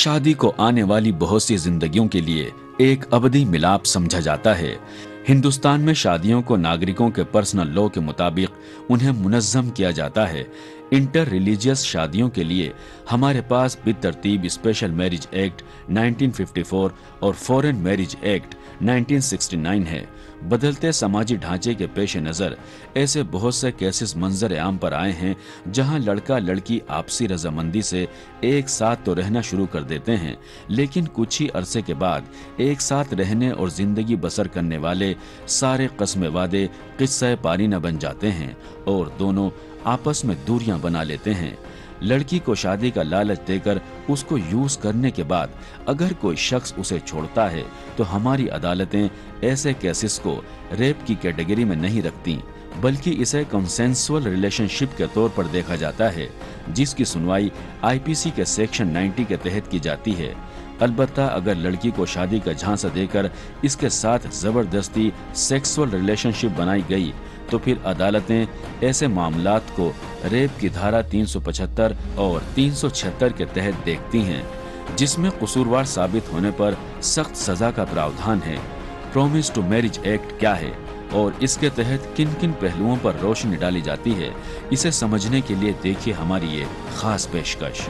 शादी को आने वाली बहुत सी जिंदगियों के लिए एक अवधि मिलाप समझा जाता है हिंदुस्तान में शादियों को नागरिकों के पर्सनल लॉ के मुताबिक उन्हें मुनज़म किया जाता है इंटर रिलीजियस शादियों के लिए हमारे पास बेतरतीब स्पेशल मैरिज एक्ट 1954 और फॉरेन मैरिज एक्ट 1969 है बदलते समाजी ढांचे के पेश नज़र ऐसे बहुत से केसेस मंजर आम पर आए हैं जहां लड़का लड़की आपसी रजामंदी से एक साथ तो रहना शुरू कर देते हैं लेकिन कुछ ही अरसे के बाद एक साथ रहने और जिंदगी बसर करने वाले सारे कस्मे वादे किस्से पारी न बन जाते हैं और दोनों आपस में दूरियां बना लेते हैं लड़की को शादी का लालच देकर उसको यूज करने के बाद अगर कोई शख्स उसे छोड़ता है तो हमारी अदालतें ऐसे केसेस को रेप की कैटेगरी में नहीं रखती बल्कि इसे कंसेंसुअल रिलेशनशिप के तौर पर देखा जाता है जिसकी सुनवाई आईपीसी के सेक्शन 90 के तहत की जाती है अलबत् अगर लड़की को शादी का झांसा देकर इसके साथ जबरदस्ती सेक्सुअल रिलेशनशिप बनाई गई तो फिर अदालतें ऐसे मामला को रेप की धारा 375 और 376 के तहत देखती हैं जिसमें कसूरवार साबित होने पर सख्त सजा का प्रावधान है प्रोमिस टू मैरिज एक्ट क्या है और इसके तहत किन किन पहलुओं पर रोशनी डाली जाती है इसे समझने के लिए देखिए हमारी ये खास पेशकश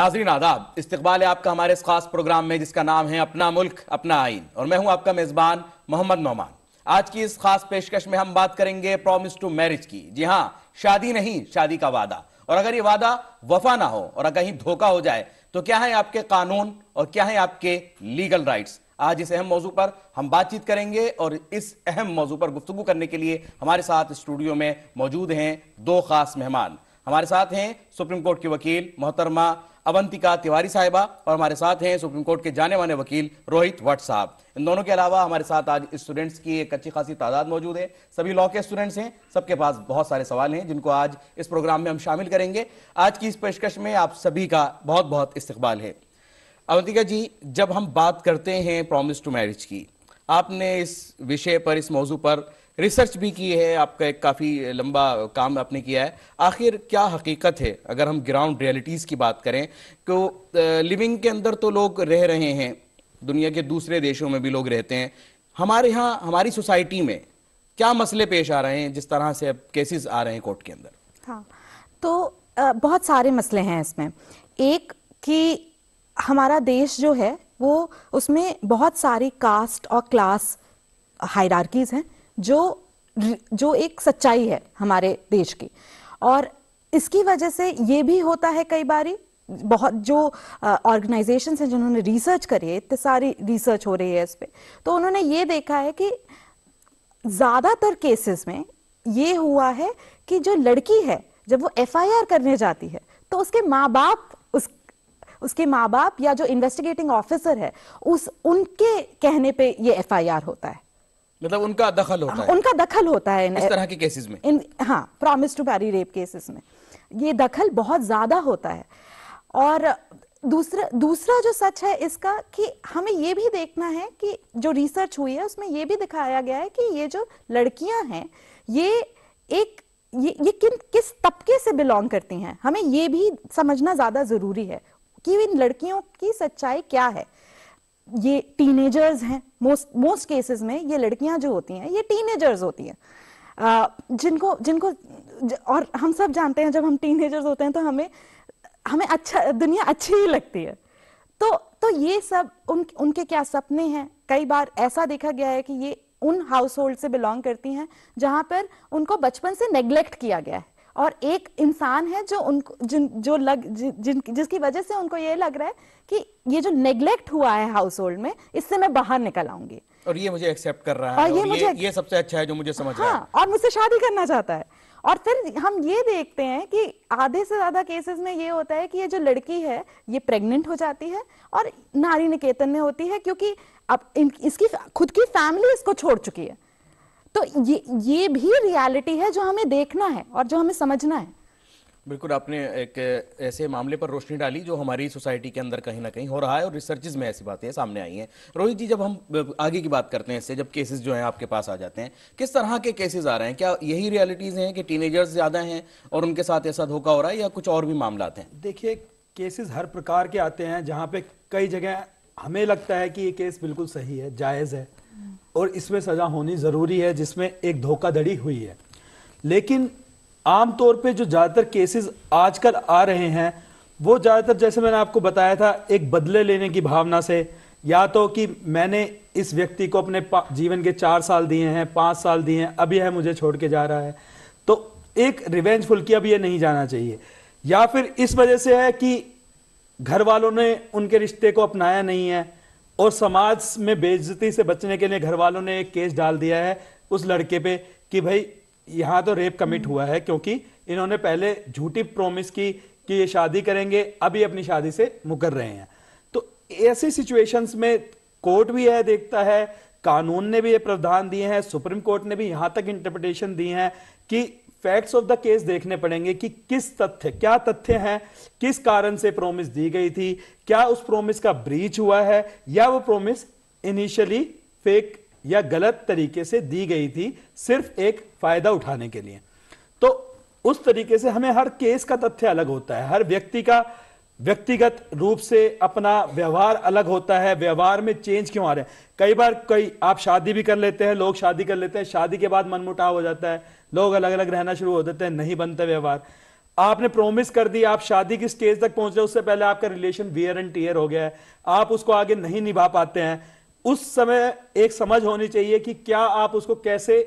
नाजरीन आदाब इस्तबाल है आपका हमारे इस खास प्रोग्राम में जिसका नाम है अपना मुल्क अपना आइन और मैं हूं आपका मेज़बान मोहम्मद नोमान आज की इस खास पेशकश में हम बात करेंगे प्रॉमिस टू मैरिज की जी हाँ शादी नहीं शादी का वादा और अगर ये वादा वफा ना हो और अगर कहीं धोखा हो जाए तो क्या है आपके कानून और क्या है आपके लीगल राइट्स आज इस अहम मौजू पर हम बातचीत करेंगे और इस अहम मौजू पर गुफ्तु करने के लिए हमारे साथ स्टूडियो में मौजूद हैं दो खास मेहमान हमारे साथ हैं सुप्रीम कोर्ट के वकील मोहतरमा अवंतिका तिवारी साहिबा और हमारे साथ हैं सुप्रीम कोर्ट के जाने माने वकील रोहित वट साहब इन दोनों के अलावा हमारे साथ आज स्टूडेंट्स की एक अच्छी खासी तादाद मौजूद है सभी लॉ के स्टूडेंट्स हैं सबके पास बहुत सारे सवाल हैं जिनको आज इस प्रोग्राम में हम शामिल करेंगे आज की इस पेशकश में आप सभी का बहुत बहुत इस्तबाल है अवंतिका जी जब हम बात करते हैं प्रोमिस टू मैरिज की आपने इस विषय पर इस मौजू पर रिसर्च भी की है आपका एक काफ़ी लंबा काम आपने किया है आखिर क्या हकीकत है अगर हम ग्राउंड रियलिटीज़ की बात करें तो लिविंग के अंदर तो लोग रह रहे हैं दुनिया के दूसरे देशों में भी लोग रहते हैं हमारे यहाँ हमारी सोसाइटी में क्या मसले पेश आ रहे हैं जिस तरह से अब केसेस आ रहे हैं कोर्ट के अंदर हाँ तो बहुत सारे मसले हैं इसमें एक कि हमारा देश जो है वो उसमें बहुत सारी कास्ट और क्लास हायरार्कीज़ हैं जो जो एक सच्चाई है हमारे देश की और इसकी वजह से ये भी होता है कई बारी बहुत जो ऑर्गेनाइजेशन हैं जिन्होंने रिसर्च करी है इतनी सारी रिसर्च हो रही है इस पर तो उन्होंने ये देखा है कि ज़्यादातर केसेस में ये हुआ है कि जो लड़की है जब वो एफआईआर करने जाती है तो उसके माँ बाप उस उसके माँ बाप या जो इन्वेस्टिगेटिंग ऑफिसर है उस उनके कहने पे ये एफआईआर होता है मतलब उनका दखल होता हाँ, है उनका दखल होता है इन, इस तरह के केसेस में इन हाँ promise to marry rape cases में ये दखल बहुत ज़्यादा होता है और दूसरा दूसरा जो सच है इसका कि हमें ये भी देखना है कि जो रिसर्च हुई है उसमें ये भी दिखाया गया है कि ये जो लड़कियां हैं ये एक ये ये किन किस तबके से बिलोंग करती हैं हमें ये भी समझना ज़्यादा ज़रूरी है कि इन लड़कियों की सच्चाई क्या है ये टीनेजर्स हैं मोस्ट मोस्ट केसेस में ये लड़कियां जो होती हैं ये टीनेजर्स होती हैं जिनको जिनको जिनको और हम सब जानते हैं जब हम टीनेजर्स होते हैं तो हमें हमें अच्छा दुनिया अच्छी ही लगती है तो तो ये सब उन उनके क्या सपने हैं कई बार ऐसा देखा गया है कि ये उन हाउस होल्ड से बिलोंग करती हैं जहाँ पर उनको बचपन से नेग्लेक्ट किया गया है और एक इंसान है जो उनको जिन जो लग जि, जिन जिसकी वजह से उनको ये लग रहा है कि ये जो नेग्लेक्ट हुआ है हाउस होल्ड में इससे मैं बाहर निकल आऊंगी और ये मुझे एक्सेप्ट कर रहा है और ये और मुझे ये, ये सबसे अच्छा है जो मुझे समझ हाँ, रहा है हाँ, और मुझसे शादी करना चाहता है और फिर हम ये देखते हैं कि आधे से ज्यादा केसेस में ये होता है कि ये जो लड़की है ये प्रेग्नेंट हो जाती है और नारी निकेतन में होती है क्योंकि अब इसकी खुद की फैमिली इसको छोड़ चुकी है तो ये ये भी रियलिटी है जो हमें देखना है और जो हमें समझना है बिल्कुल आपने एक ऐसे मामले पर रोशनी डाली जो हमारी सोसाइटी के अंदर कहीं ना कहीं हो रहा है और रिसर्चेज में ऐसी बातें सामने आई हैं रोहित जी जब हम आगे की बात करते हैं इससे जब केसेस जो हैं आपके पास आ जाते हैं किस तरह के केसेस आ रहे हैं क्या यही रियलिटीज़ हैं कि टीनेजर्स ज़्यादा हैं और उनके साथ ऐसा धोखा हो रहा है या कुछ और भी मामला हैं देखिए केसेस हर प्रकार के आते हैं जहाँ पे कई जगह हमें लगता है कि ये केस बिल्कुल सही है जायज़ है और इसमें सजा होनी ज़रूरी है जिसमें एक धोखाधड़ी हुई है लेकिन आमतौर पे जो ज़्यादातर केसेस आजकल आ रहे हैं वो ज़्यादातर जैसे मैंने आपको बताया था एक बदले लेने की भावना से या तो कि मैंने इस व्यक्ति को अपने जीवन के चार साल दिए हैं पांच साल दिए हैं अभी यह है मुझे छोड़ के जा रहा है तो एक रिवेंज की अब ये नहीं जाना चाहिए या फिर इस वजह से है कि घर वालों ने उनके रिश्ते को अपनाया नहीं है और समाज में बेइज्जती से बचने के लिए घर वालों ने एक केस डाल दिया है उस लड़के पे कि भाई यहाँ तो रेप कमिट हुआ है क्योंकि इन्होंने पहले झूठी प्रोमिस की कि ये शादी करेंगे अभी अपनी शादी से मुकर रहे हैं तो ऐसी सिचुएशंस में कोर्ट भी यह देखता है कानून ने भी ये प्रावधान दिए हैं सुप्रीम कोर्ट ने भी यहाँ तक इंटरप्रिटेशन दी है कि फैक्ट्स ऑफ द केस देखने पड़ेंगे कि किस तथ्य क्या तथ्य हैं किस कारण से प्रोमिस दी गई थी क्या उस प्रोमिस का ब्रीच हुआ है या वो प्रोमिस इनिशियली फेक या गलत तरीके से दी गई थी सिर्फ एक फायदा उठाने के लिए तो उस तरीके से हमें हर केस का तथ्य अलग होता है हर व्यक्ति का व्यक्तिगत रूप से अपना व्यवहार अलग होता है व्यवहार में चेंज क्यों आ रहे हैं कई बार कई आप शादी भी कर लेते हैं लोग शादी कर लेते हैं शादी के बाद मनमुटाव हो जाता है लोग अलग अलग रहना शुरू हो देते हैं नहीं बनते व्यवहार आपने प्रोमिस कर दी आप शादी की स्टेज तक पहुंच रहे उससे पहले आपका रिलेशन वियर एंड टीयर हो गया है आप उसको आगे नहीं निभा पाते हैं उस समय एक समझ होनी चाहिए कि क्या आप उसको कैसे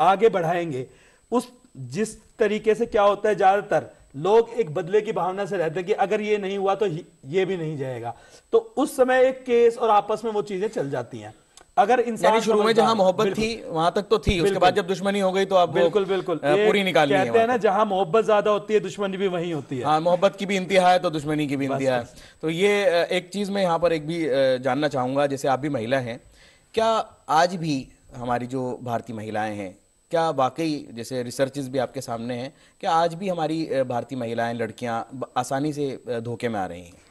आगे बढ़ाएंगे उस जिस तरीके से क्या होता है ज्यादातर लोग एक बदले की भावना से रहते हैं कि अगर ये नहीं हुआ तो ये भी नहीं जाएगा तो उस समय एक केस और आपस में वो चीजें चल जाती हैं अगर इंसान शुरू में जहां मोहब्बत थी वहां तक तो थी उसके बाद जब दुश्मनी हो गई तो आप बिल्कुल बिल्कुल पूरी निकाल कहते हैं ना जहां मोहब्बत ज्यादा होती है दुश्मनी भी वहीं होती है हाँ मोहब्बत की भी इंतहा है तो दुश्मनी की भी इंतहा है तो ये एक चीज मैं यहाँ पर एक भी जानना चाहूंगा जैसे आप भी महिला हैं क्या आज भी हमारी जो भारतीय महिलाएं हैं क्या वाकई जैसे रिसर्चेज भी आपके सामने हैं क्या आज भी हमारी भारतीय महिलाएं लड़कियां आसानी से धोखे में आ रही हैं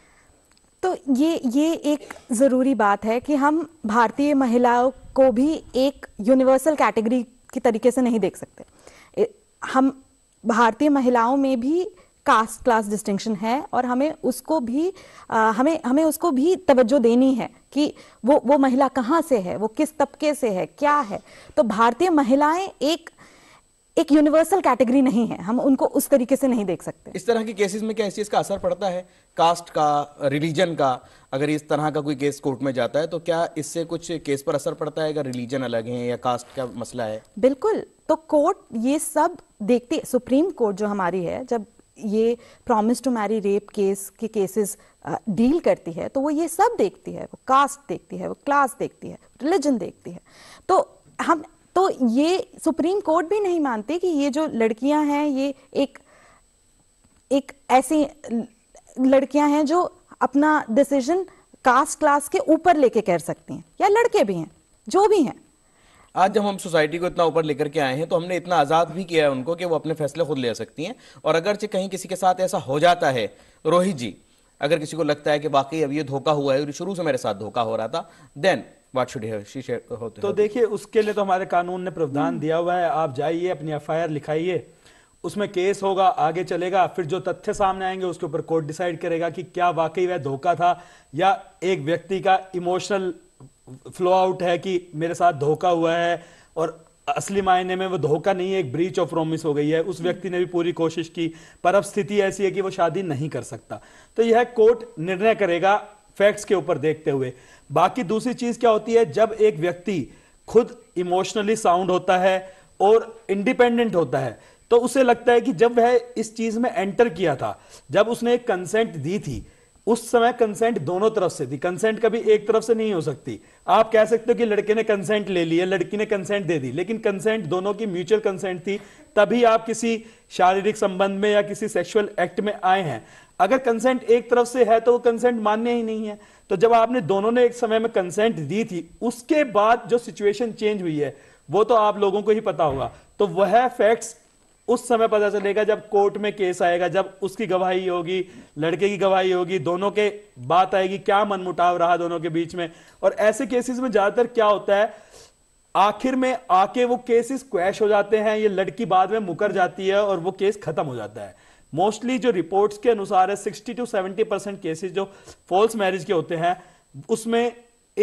तो ये ये एक ज़रूरी बात है कि हम भारतीय महिलाओं को भी एक यूनिवर्सल कैटेगरी की तरीके से नहीं देख सकते हम भारतीय महिलाओं में भी कास्ट क्लास डिस्टिंक्शन है और हमें उसको भी आ, हमें हमें उसको भी तवज्जो देनी है कि वो वो महिला कहाँ से है वो किस तबके से है क्या है तो भारतीय महिलाएं एक एक यूनिवर्सल कैटेगरी नहीं है हम उनको उस तरीके से नहीं देख सकते इस तरह की केसेस में क्या इस का असर पड़ता है कास्ट का रिलीजन का अगर इस तरह का कोई केस कोर्ट में जाता है तो क्या इससे कुछ केस पर असर पड़ता है अगर रिलीजन अलग है या कास्ट का मसला है बिल्कुल तो कोर्ट ये सब देखती है सुप्रीम कोर्ट जो हमारी है जब ये promise to marry rape case के केसेस डील करती है तो वो ये सब देखती है वो कास्ट देखती है वो क्लास देखती है रिलीजन देखती है तो हम तो ये सुप्रीम कोर्ट भी नहीं मानते कि ये जो लड़कियां हैं ये एक एक ऐसी लड़कियां हैं जो अपना डिसीजन कास्ट क्लास के ऊपर लेके कर सकती हैं या लड़के भी हैं जो भी हैं आज जब हम सोसाइटी को इतना ऊपर लेकर के आए हैं तो हमने इतना आज़ाद भी किया है उनको कि वो अपने फैसले खुद ले सकती हैं और अगरचे कहीं किसी के साथ ऐसा हो जाता है रोहित जी अगर किसी को लगता है कि वाकई अब ये धोखा हुआ है शुरू से मेरे साथ धोखा हो रहा था देन होते तो देखिए उसके लिए तो हमारे कानून ने प्रावधान दिया हुआ है आप जाइए अपनी एफ लिखाइए उसमें केस होगा आगे चलेगा फिर जो तथ्य सामने आएंगे उसके ऊपर कोर्ट डिसाइड करेगा कि क्या वाकई वह धोखा था या एक व्यक्ति का इमोशनल फ्लो आउट है कि मेरे साथ धोखा हुआ है और असली मायने में वो धोखा नहीं है एक ब्रीच ऑफ प्रॉमिस हो गई है उस व्यक्ति ने भी पूरी कोशिश की पर अब स्थिति ऐसी है कि वो शादी नहीं कर सकता तो यह कोर्ट निर्णय करेगा फैक्ट्स के ऊपर देखते हुए बाकी दूसरी चीज क्या होती है जब एक व्यक्ति खुद इमोशनली साउंड होता है और इंडिपेंडेंट होता है तो उसे लगता है कि जब वह इस चीज में एंटर किया था जब उसने एक कंसेंट दी थी उस समय कंसेंट दोनों तरफ से थी कंसेंट कभी एक तरफ से नहीं हो सकती आप कह सकते हो कि लड़के ने कंसेंट ले लिया लड़की ने कंसेंट दे दी लेकिन कंसेंट दोनों की म्यूचुअल कंसेंट थी तभी आप किसी शारीरिक संबंध में या किसी सेक्सुअल एक्ट में आए हैं अगर कंसेंट एक तरफ से है तो वो कंसेंट मान्य ही नहीं है तो जब आपने दोनों ने एक समय में कंसेंट दी थी उसके बाद जो सिचुएशन चेंज हुई है वो तो आप लोगों को ही पता होगा तो वह फैक्ट्स उस समय पता चलेगा जब कोर्ट में केस आएगा जब उसकी गवाही होगी लड़के की गवाही होगी दोनों के बात आएगी क्या मनमुटाव रहा दोनों के बीच में और ऐसे केसेस में ज्यादातर क्या होता है आखिर में आके वो केसेस क्वैश हो जाते हैं ये लड़की बाद में मुकर जाती है और वो केस खत्म हो जाता है मोस्टली जो रिपोर्ट्स के अनुसार है sixty to seventy percent cases जो फॉल्स मैरिज के होते हैं उसमें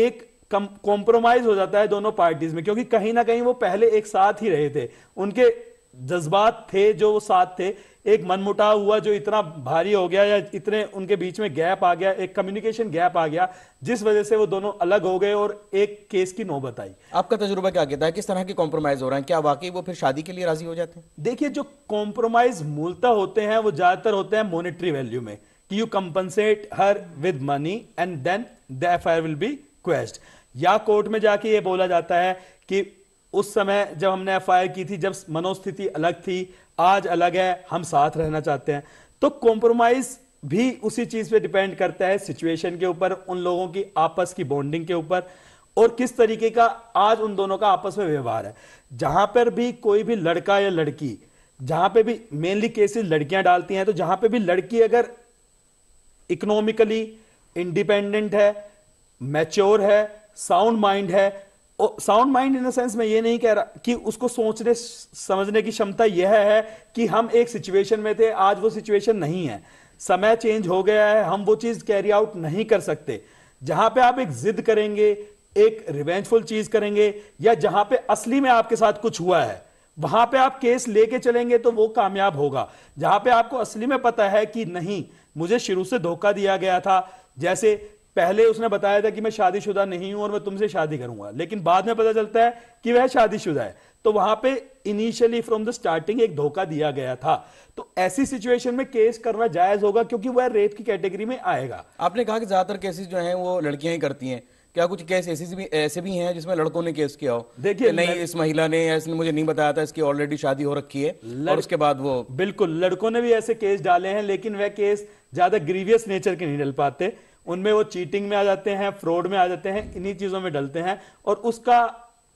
एक कॉम्प्रोमाइज हो जाता है दोनों पार्टीज में क्योंकि कहीं ना कहीं वो पहले एक साथ ही रहे थे उनके जज्बात थे जो वो साथ थे एक मनमुटाव हुआ जो इतना भारी हो गया या इतने उनके बीच में गैप आ गया एक कम्युनिकेशन गैप आ गया जिस वजह से वो दोनों अलग हो गए और एक केस की नौबत आई आपका तजुर्बा क्या कहता है किस तरह के कॉम्प्रोमाइज हो रहे हैं क्या वाकई वो फिर शादी के लिए राजी हो जाते हैं देखिए जो कॉम्प्रोमाइज मूलता होते हैं वो ज्यादातर होते हैं मोनिट्री वैल्यू में कि you compensate her with money and then the F will be quest या कोर्ट में जाके ये बोला जाता है कि उस समय जब हमने एफ की थी जब मनोस्थिति अलग थी आज अलग है हम साथ रहना चाहते हैं तो कॉम्प्रोमाइज भी उसी चीज पे डिपेंड करता है सिचुएशन के ऊपर उन लोगों की आपस की बॉन्डिंग के ऊपर और किस तरीके का आज उन दोनों का आपस में व्यवहार है जहां पर भी कोई भी लड़का या लड़की जहां पे भी मेनली केसेस लड़कियां डालती हैं तो जहां पे भी लड़की अगर इकोनॉमिकली इंडिपेंडेंट है मैच्योर है साउंड माइंड है sound mind in the sense में ये नहीं कह रहा कि उसको सोचने समझने की क्षमता यह है कि हम एक सिचुएशन में थे आज वो सिचुएशन नहीं है समय चेंज हो गया है हम वो चीज कैरी आउट नहीं कर सकते जहां पे आप एक जिद करेंगे एक रिवेंजफुल चीज करेंगे या जहां पे असली में आपके साथ कुछ हुआ है वहां पे आप केस लेके चलेंगे तो वो कामयाब होगा जहां पे आपको असली में पता है कि नहीं मुझे शुरू से धोखा दिया गया था जैसे पहले उसने बताया था कि मैं शादीशुदा नहीं हूं और मैं तुमसे शादी करूंगा लेकिन बाद में पता चलता है कि वह शादीशुदा है तो वहां पे इनिशियली फ्रॉम द स्टार्टिंग एक धोखा दिया गया था तो ऐसी सिचुएशन में केस करना जायज होगा क्योंकि वह रेप की कैटेगरी में आएगा आपने कहा कि ज्यादातर केसेस जो हैं वो लड़कियां ही करती हैं क्या कुछ केस ऐसे भी ऐसे भी हैं जिसमें लड़कों ने केस किया हो देखिए नहीं इस महिला ने इसने मुझे नहीं बताया था इसकी ऑलरेडी शादी हो रखी है और उसके बाद वो बिल्कुल लड़कों ने भी ऐसे केस डाले हैं लेकिन वह केस ज्यादा ग्रीवियस नेचर के नहीं डल पाते उनमें वो चीटिंग में आ जाते हैं फ्रॉड में आ जाते हैं इन्हीं चीजों में डलते हैं और उसका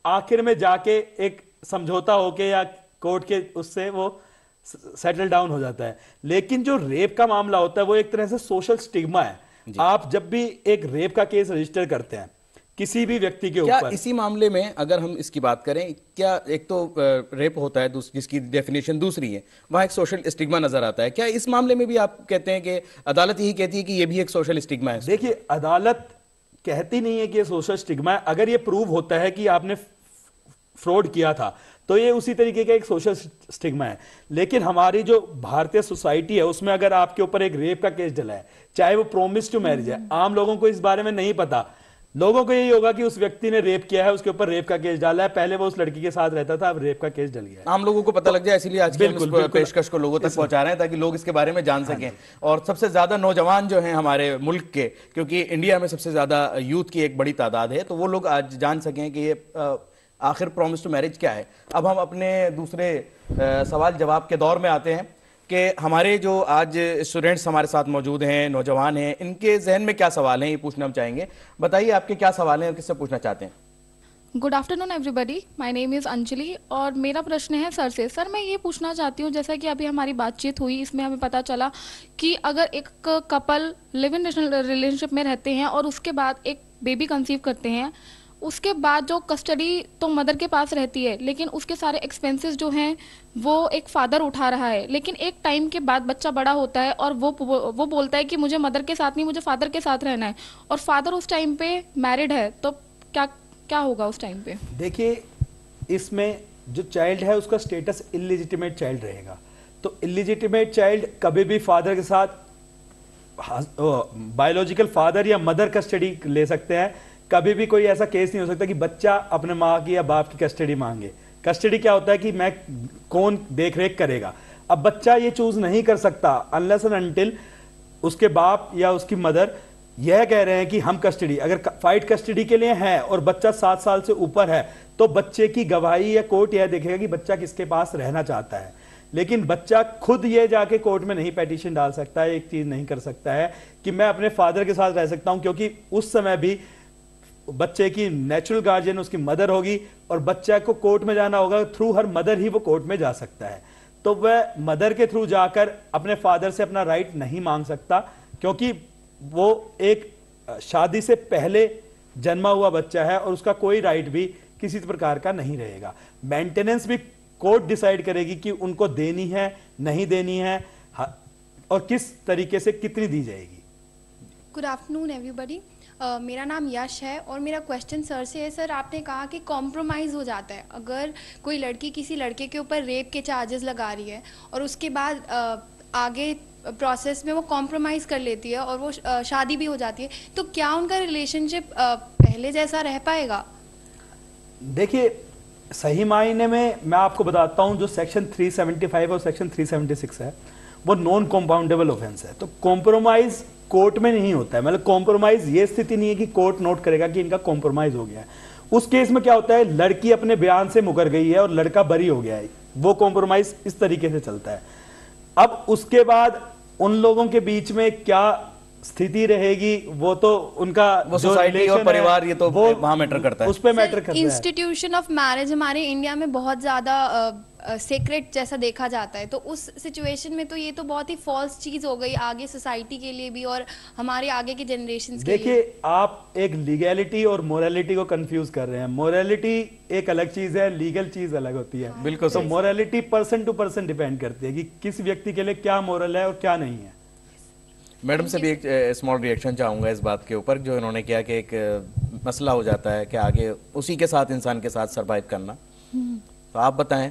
आखिर में जाके एक समझौता होके या कोर्ट के उससे वो सेटल डाउन हो जाता है लेकिन जो रेप का मामला होता है वो एक तरह से सोशल स्टिग्मा है आप जब भी एक रेप का केस रजिस्टर करते हैं किसी भी व्यक्ति के ऊपर इसी मामले में अगर हम इसकी बात करें क्या एक तो रेप होता है जिसकी डेफिनेशन दूसरी है वहां एक सोशल स्टिग्मा नजर आता है क्या इस मामले में भी आप कहते हैं कि अदालत यही कहती है कि यह भी एक सोशल स्टिग्मा है देखिए अदालत कहती नहीं है कि यह सोशल स्टिग्मा है अगर ये प्रूव होता है कि आपने फ्रॉड किया था तो ये उसी तरीके का एक सोशल स्टिग्मा है लेकिन हमारी जो भारतीय सोसाइटी है उसमें अगर आपके ऊपर एक रेप का केस डला है चाहे वो प्रोमिस टू मैरिज है हम्म। आम लोगों को इस बारे में नहीं पता लोगों को यही होगा कि उस व्यक्ति ने रेप किया है उसके ऊपर रेप का केस डाला है पहले वो उस लड़की के साथ रहता था अब रेप का केस डल गया आम लोगों को पता लग जाए इसीलिए आज बिल्कुल, बिल्कुल पेशकश को लोगों तक पहुंचा रहे हैं ताकि लोग इसके बारे में जान हाँ सकें और सबसे ज्यादा नौजवान जो हैं हमारे मुल्क के क्योंकि इंडिया में सबसे ज्यादा यूथ की एक बड़ी तादाद है तो वो लोग आज जान सकें कि ये आखिर प्रोमिस टू मैरिज क्या है अब हम अपने दूसरे सवाल जवाब के दौर में आते हैं कि हमारे जो आज स्टूडेंट्स हमारे साथ मौजूद हैं नौजवान हैं इनके जहन में क्या सवाल हैं ये पूछना हम चाहेंगे बताइए आपके क्या सवाल हैं और किससे पूछना चाहते हैं good afternoon everybody my name is Anjali और मेरा प्रश्न है सर से सर मैं ये पूछना चाहती हूँ जैसा कि अभी हमारी बातचीत हुई इसमें हमें पता चला कि अगर एक कपल लिव इन रिलेशनशिप में रहते हैं और उसके बाद एक बेबी कंसीव करते हैं उसके बाद जो कस्टडी तो मदर के पास रहती है लेकिन उसके सारे एक्सपेंसेस जो हैं वो एक फादर उठा रहा है लेकिन एक टाइम के बाद बच्चा बड़ा होता है और वो वो बोलता है कि मुझे मदर के साथ नहीं मुझे फादर के साथ रहना है और फादर उस टाइम पे मैरिड है तो क्या क्या होगा उस टाइम पे देखिए इसमें जो चाइल्ड है उसका स्टेटस इलिजिटिमेट चाइल्ड रहेगा तो इलिजिटिमेट चाइल्ड कभी भी फादर के साथ बायोलॉजिकल फादर या मदर कस्टडी ले सकते हैं कभी भी कोई ऐसा केस नहीं हो सकता कि बच्चा अपने माँ की या बाप की कस्टडी मांगे कस्टडी क्या होता है कि मैं कौन देख रेख करेगा अब बच्चा ये चूज नहीं कर सकता अनलेस एंड अनटिल उसके बाप या उसकी मदर यह कह रहे हैं कि हम कस्टडी अगर फाइट कस्टडी के लिए है और बच्चा सात साल से ऊपर है तो बच्चे की गवाही या कोर्ट यह देखेगा कि बच्चा किसके पास रहना चाहता है लेकिन बच्चा खुद ये जाके कोर्ट में नहीं पेटिशन डाल सकता है एक चीज नहीं कर सकता है कि मैं अपने फादर के साथ रह सकता हूं क्योंकि उस समय भी बच्चे की नेचुरल गार्जियन उसकी मदर होगी और बच्चे को कोर्ट में जाना होगा थ्रू हर मदर ही वो कोर्ट में जा सकता है तो वह मदर के थ्रू जाकर अपने फादर से अपना राइट नहीं मांग सकता क्योंकि वो एक शादी से पहले जन्मा हुआ बच्चा है और उसका कोई राइट भी किसी प्रकार का नहीं रहेगा मेंटेनेंस भी कोर्ट डिसाइड करेगी कि उनको देनी है नहीं देनी है और किस तरीके से कितनी दी जाएगी गुड आफ्टरनून एवरीबडी Uh, मेरा नाम यश है और मेरा क्वेश्चन सर से है सर आपने कहा कि कॉम्प्रोमाइज़ हो जाता है अगर कोई लड़की किसी लड़के के ऊपर रेप के चार्जेस लगा रही है और उसके बाद uh, आगे प्रोसेस में वो कॉम्प्रोमाइज़ कर लेती है और वो uh, शादी भी हो जाती है तो क्या उनका रिलेशनशिप पहले जैसा रह पाएगा देखिए सही मायने में मैं आपको बताता हूँ जो सेक्शन 375 और सेक्शन 376 है वो नॉन कॉम्पाउंडेबल ऑफेंस है तो कॉम्प्रोमाइज कोर्ट में नहीं होता है मतलब कॉम्प्रोमाइज ये स्थिति नहीं है कि कोर्ट नोट करेगा कि इनका कॉम्प्रोमाइज हो गया है उस केस में क्या होता है लड़की अपने बयान से मुकर गई है और लड़का बरी हो गया है वो कॉम्प्रोमाइज इस तरीके से चलता है अब उसके बाद उन लोगों के बीच में क्या स्थिति रहेगी वो तो उनका वो जो और परिवार ये तो वहां मैटर करता है उस पर मैटर करता है इंस्टीट्यूशन ऑफ मैरिज हमारे इंडिया में बहुत ज्यादा सेक्रेट जैसा देखा जाता है तो उस सिचुएशन में तो ये तो बहुत ही फॉल्स चीज हो गई आगे सोसाइटी के लिए भी और हमारे आगे के जनरेशन देखिए आप एक लीगैलिटी और मोरालिटी को कंफ्यूज कर रहे हैं मोरालिटी एक अलग चीज है लीगल चीज अलग होती है बिल्कुल तो morality person to person depend करती है कि किस व्यक्ति के लिए क्या मोरल है और क्या नहीं है मैडम से भी एक स्मॉल रिएक्शन चाहूंगा इस बात के ऊपर जो इन्होंने किया कि एक मसला हो जाता है कि आगे उसी के साथ इंसान के साथ सरवाइव करना हम्म। तो आप बताएं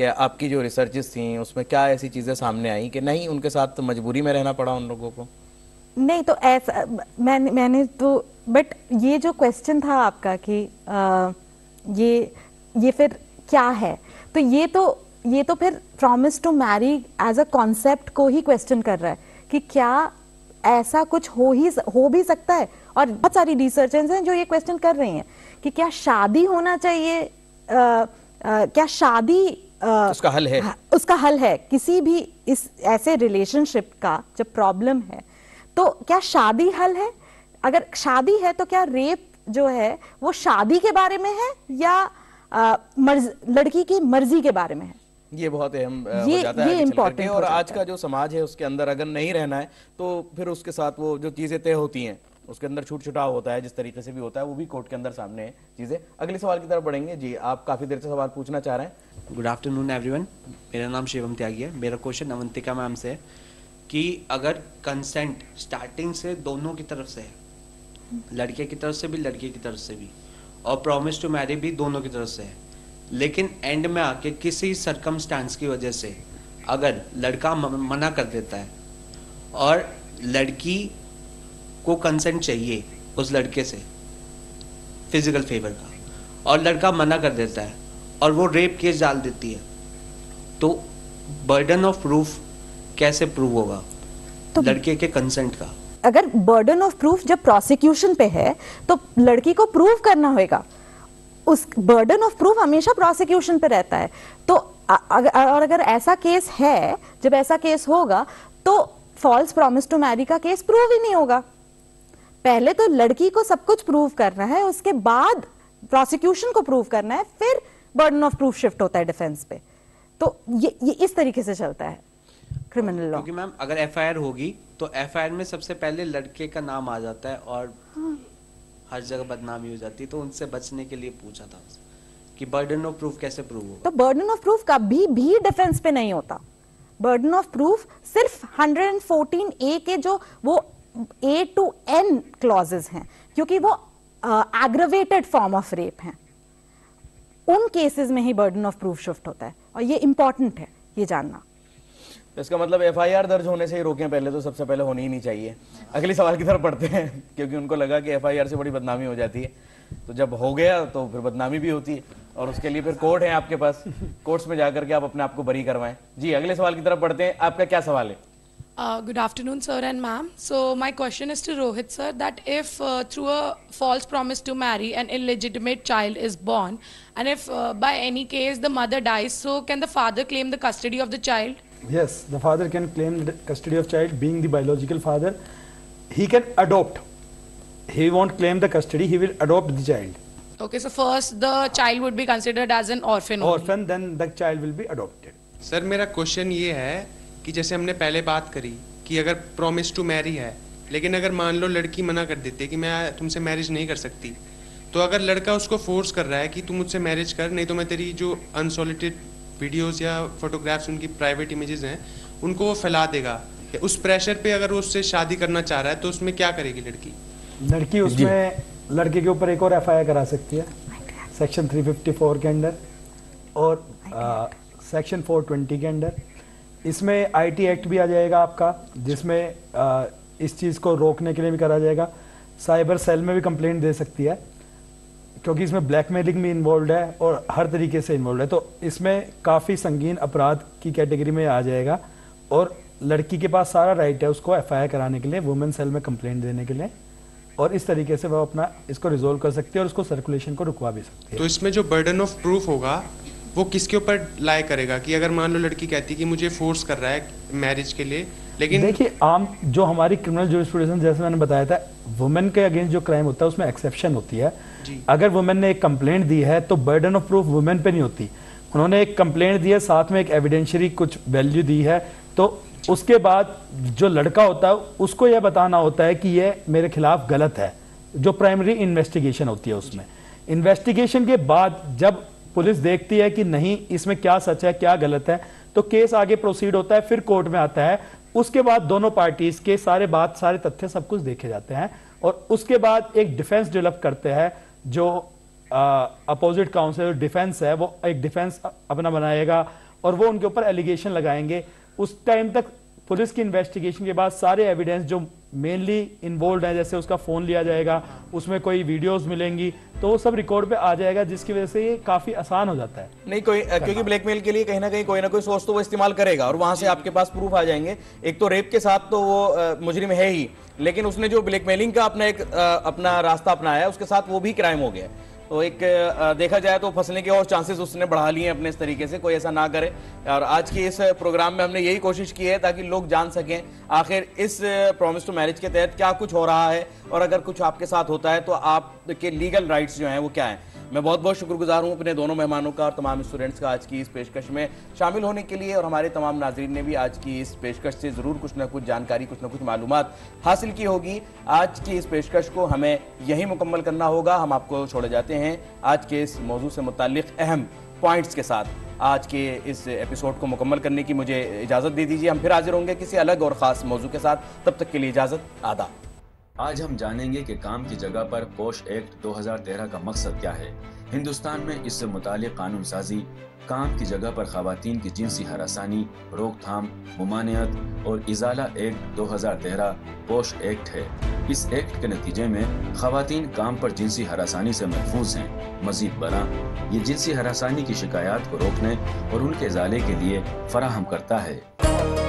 कि आपकी जो रिसर्चेस थी उसमें क्या ऐसी चीज़ें सामने आई कि नहीं उनके साथ तो मजबूरी में रहना पड़ा उन लोगों को नहीं तो ऐसा मैं, मैंने तो बट ये जो क्वेश्चन था आपका कि आ, ये ये फिर क्या है तो ये तो ये तो फिर promise to marry as a concept को ही क्वेश्चन कर रहा है कि क्या ऐसा कुछ हो ही हो भी सकता है और बहुत सारी रिसर्च हैं जो ये क्वेश्चन कर रही हैं कि क्या शादी होना चाहिए आ, आ, क्या शादी तो उसका हल है हाँ, उसका हल है किसी भी इस ऐसे रिलेशनशिप का जब प्रॉब्लम है तो क्या शादी हल है अगर शादी है तो क्या रेप जो है वो शादी के बारे में है या मर्ज, लड़की की मर्जी के बारे में है ये बहुत अहम ये ये इम्पोर्टेंट और आज का जो समाज है उसके अंदर अगर नहीं रहना है तो फिर उसके साथ वो जो चीजें तय होती हैं उसके अंदर छूट छुटाव होता है जिस तरीके से भी होता है वो भी कोर्ट के अंदर सामने है चीज़ें अगले सवाल की तरफ बढ़ेंगे जी आप काफ़ी देर से सवाल पूछना चाह रहे हैं गुड आफ्टरनून एवरीवन मेरा नाम शिवम त्यागी है मेरा क्वेश्चन अवंतिका मैम से है कि अगर कंसेंट स्टार्टिंग से दोनों की तरफ से है लड़के की तरफ से भी लड़के की तरफ से भी और प्रॉमिस टू मैरी भी दोनों की तरफ से है लेकिन एंड में आके किसी सरकमस्टांस की वजह से अगर लड़का मना कर देता है और लड़की को कंसेंट चाहिए उस लड़के से फिजिकल फेवर का और लड़का मना कर देता है और वो रेप केस डाल देती है तो बर्डन ऑफ प्रूफ कैसे प्रूव होगा तो लड़के के कंसेंट का अगर बर्डन ऑफ प्रूफ जब प्रोसिक्यूशन पे है तो लड़की को प्रूव करना होगा उस बर्डन ऑफ प्रूफ हमेशा प्रोसिक्यूशन पे रहता है तो और अगर ऐसा केस है जब ऐसा केस होगा तो फॉल्स प्रॉमिस टू मैरी का केस प्रूव ही नहीं होगा पहले तो लड़की को सब कुछ प्रूव करना है उसके बाद प्रोसिक्यूशन को प्रूव करना है फिर बर्डन ऑफ प्रूफ शिफ्ट होता है डिफेंस पे तो ये, ये इस तरीके से चलता है क्रिमिनल लॉ क्योंकि मैम अगर एफआईआर होगी तो एफआईआर में सबसे पहले लड़के का नाम आ जाता है और हाँ। हर जगह बदनामी हो जाती है तो उनसे बचने के लिए पूछा था कि बर्डन ऑफ प्रूफ कैसे प्रूव होगा तो बर्डन ऑफ प्रूफ कभी भी डिफेंस पे नहीं होता बर्डन ऑफ प्रूफ सिर्फ 114 ए के जो वो ए टू एन क्लॉजेज हैं क्योंकि वो एग्रवेटेड फॉर्म ऑफ रेप हैं उन केसेस में ही बर्डन ऑफ प्रूफ शिफ्ट होता है और ये इंपॉर्टेंट है ये जानना इसका मतलब एफआईआर दर्ज होने से ही रोके पहले तो सबसे पहले होनी ही नहीं चाहिए अगले सवाल की तरफ पढ़ते हैं क्योंकि उनको लगा कि एफआईआर से बड़ी बदनामी हो जाती है तो जब हो गया तो फिर बदनामी भी होती है और उसके लिए फिर कोर्ट है आपके पास कोर्ट्स में जाकर के आप अपने आप को बरी करवाएं जी अगले सवाल की तरफ पढ़ते हैं आपका क्या सवाल है Uh, good afternoon, sir and ma'am. So my question is to Rohit, sir, that if uh, through a false promise to marry an illegitimate child is born, and if uh, by any case the mother dies, so can the father claim the custody of the child? Yes, the father can claim the custody of child being the biological father. He can adopt. He won't claim the custody, he will adopt the child. Okay, so first the child would be considered as an orphan. Orphan, only. then the child will be adopted. Sir, my question is. कि जैसे हमने पहले बात करी कि अगर promise to Mary है लेकिन अगर मान लो लड़की मना कर देती है कि मैं तुमसे मैरिज नहीं कर सकती तो अगर लड़का उसको फोर्स कर रहा है कि तुम मुझसे मैरिज कर नहीं तो मैं तेरी जो अनसोलिटेड वीडियोस या फोटोग्राफ्स उनकी प्राइवेट इमेजेस हैं उनको वो फैला देगा या उस प्रेशर पे अगर वो उससे शादी करना चाह रहा है तो उसमें क्या करेगी लड़की लड़की उसमें लड़के के ऊपर एक और एफ करा सकती है सेक्शन 354 के अंडर और आ, सेक्शन 420 के अंडर इसमें आईटी एक्ट भी आ जाएगा आपका जिसमें आ, इस चीज़ को रोकने के लिए भी करा जाएगा साइबर सेल में भी कंप्लेंट दे सकती है क्योंकि इसमें ब्लैकमेलिंग भी इन्वॉल्व है और हर तरीके से इन्वॉल्व है तो इसमें काफ़ी संगीन अपराध की कैटेगरी में आ जाएगा और लड़की के पास सारा राइट है उसको एफ कराने के लिए वुमेन सेल में कंप्लेंट देने के लिए और इस तरीके से वह अपना इसको रिजोल्व कर सकती है और उसको सर्कुलेशन को रुकवा भी सकती है तो इसमें जो बर्डन ऑफ प्रूफ होगा वो किसके ऊपर लाए करेगा कि अगर मान लो लड़की कहती कि मुझे फोर्स कर रहा है मैरिज के लिए लेकिन देखिए आम जो हमारी क्रिमिनल जुडिस्प्रूडेंस जैसे मैंने बताया था वुमेन के अगेंस्ट जो क्राइम होता है उसमें एक्सेप्शन होती है अगर वुमेन ने एक कंप्लेन दी है तो बर्डन ऑफ प्रूफ वुमेन पे नहीं होती उन्होंने एक कंप्लेन दी है साथ में एक एविडेंशरी कुछ वैल्यू दी है तो उसके बाद जो लड़का होता है उसको यह बताना होता है कि यह मेरे खिलाफ गलत है जो प्राइमरी इन्वेस्टिगेशन होती है उसमें इन्वेस्टिगेशन के बाद जब पुलिस देखती है कि नहीं इसमें क्या सच है क्या गलत है तो केस आगे प्रोसीड होता है फिर कोर्ट में आता है उसके बाद दोनों पार्टीज के सारे बात सारे तथ्य सब कुछ देखे जाते हैं और उसके बाद एक डिफेंस डेवलप करते हैं जो अपोजिट काउंसिल डिफेंस है वो एक डिफेंस अपना बनाएगा और वो उनके ऊपर एलिगेशन लगाएंगे उस टाइम तक पुलिस की इन्वेस्टिगेशन के बाद सारे एविडेंस जो मेनली इन्वॉल्व है जैसे उसका फ़ोन लिया जाएगा उसमें कोई वीडियोस मिलेंगी तो वो सब रिकॉर्ड पे आ जाएगा जिसकी वजह से ये काफ़ी आसान हो जाता है नहीं कोई क्योंकि ब्लैकमेल के लिए कहीं ना कहीं कोई ना कोई सोर्स तो वो इस्तेमाल करेगा और वहां से आपके पास प्रूफ आ जाएंगे एक तो रेप के साथ तो वो मुजरिम है ही लेकिन उसने जो ब्लैकमेलिंग का अपना एक अपना रास्ता अपनाया उसके साथ वो भी क्राइम हो गया तो एक देखा जाए तो फंसने के और चांसेस उसने बढ़ा लिए हैं अपने इस तरीके से कोई ऐसा ना करे और आज के इस प्रोग्राम में हमने यही कोशिश की है ताकि लोग जान सकें आखिर इस प्रॉमिस टू मैरिज के तहत क्या कुछ हो रहा है और अगर कुछ आपके साथ होता है तो आपके लीगल राइट्स जो हैं वो क्या हैं मैं बहुत बहुत शुक्रगुजार हूँ अपने दोनों मेहमानों का और तमाम स्टूडेंट्स का आज की इस पेशकश में शामिल होने के लिए और हमारे तमाम नाजरन ने भी आज की इस पेशकश से ज़रूर कुछ ना कुछ जानकारी कुछ ना कुछ मालूम हासिल की होगी आज की इस पेशकश को हमें यही मुकम्मल करना होगा हम आपको छोड़े जाते हैं आज के इस मौजू से मुतल अहम पॉइंट्स के साथ आज के इस एपिसोड को मुकम्मल करने की मुझे इजाज़त दे दीजिए हम फिर हाजिर होंगे किसी अलग और ख़ास मौजू के साथ तब तक के लिए इजाज़त आदा आज हम जानेंगे कि काम की जगह पर कोश एक्ट 2013 का मकसद क्या है हिंदुस्तान में इससे मुतालिक कानून साजी काम की जगह पर खातन की जिनसी हरासानी रोकथाम ममानियत और इजाला एक्ट 2013 कोश एक्ट है इस एक्ट के नतीजे में खातन काम पर जिनसी हरासानी से महफूज हैं मजीद बना ये जिनसी हरासानी की शिकायत को रोकने और उनके इजाले के लिए फराहम करता है